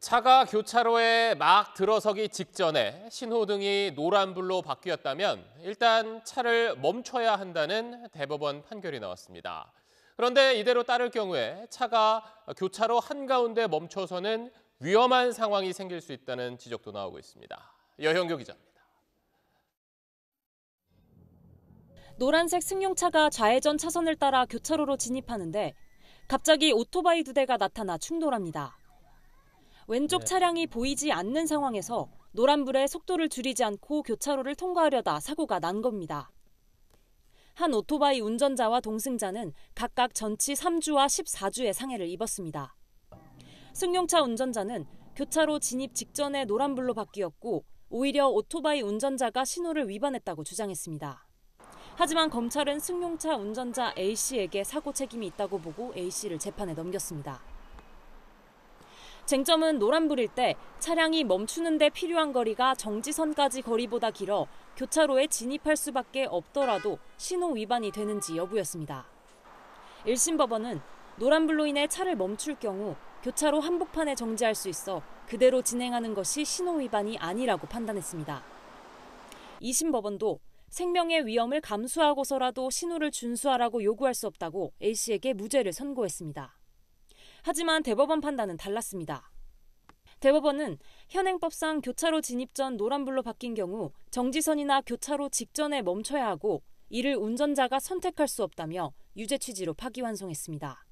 차가 교차로에 막 들어서기 직전에 신호등이 노란불로 바뀌었다면 일단 차를 멈춰야 한다는 대법원 판결이 나왔습니다. 그런데 이대로 따를 경우에 차가 교차로 한가운데 멈춰서는 위험한 상황이 생길 수 있다는 지적도 나오고 있습니다. 여형교 기자입니다. 노란색 승용차가 좌회전 차선을 따라 교차로로 진입하는데 갑자기 오토바이 두 대가 나타나 충돌합니다. 왼쪽 네. 차량이 보이지 않는 상황에서 노란불에 속도를 줄이지 않고 교차로를 통과하려다 사고가 난 겁니다. 한 오토바이 운전자와 동승자는 각각 전치 3주와 14주의 상해를 입었습니다. 승용차 운전자는 교차로 진입 직전에 노란불로 바뀌었고 오히려 오토바이 운전자가 신호를 위반했다고 주장했습니다. 하지만 검찰은 승용차 운전자 A씨에게 사고 책임이 있다고 보고 A씨를 재판에 넘겼습니다. 쟁점은 노란불일 때 차량이 멈추는데 필요한 거리가 정지선까지 거리보다 길어 교차로에 진입할 수밖에 없더라도 신호 위반이 되는지 여부였습니다. 1심 법원은 노란불로 인해 차를 멈출 경우 교차로 한복판에 정지할 수 있어 그대로 진행하는 것이 신호 위반이 아니라고 판단했습니다. 2심 법원도 생명의 위험을 감수하고서라도 신호를 준수하라고 요구할 수 없다고 A씨에게 무죄를 선고했습니다. 하지만 대법원 판단은 달랐습니다. 대법원은 현행법상 교차로 진입 전 노란불로 바뀐 경우 정지선이나 교차로 직전에 멈춰야 하고 이를 운전자가 선택할 수 없다며 유죄 취지로 파기환송했습니다.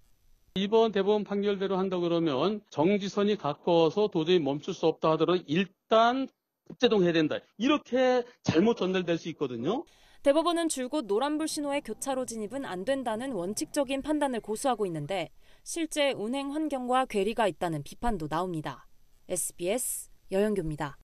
이번 대법원 판결대로 한다 그러면 정지선이 가까워서 도저히 멈출 수 없다 하더라도 일단 급제동해야 된다. 이렇게 잘못 전달될 수 있거든요. 대법원은 줄곧 노란불 신호의 교차로 진입은 안 된다는 원칙적인 판단을 고수하고 있는데 실제 운행 환경과 괴리가 있다는 비판도 나옵니다. SBS 여영교입니다.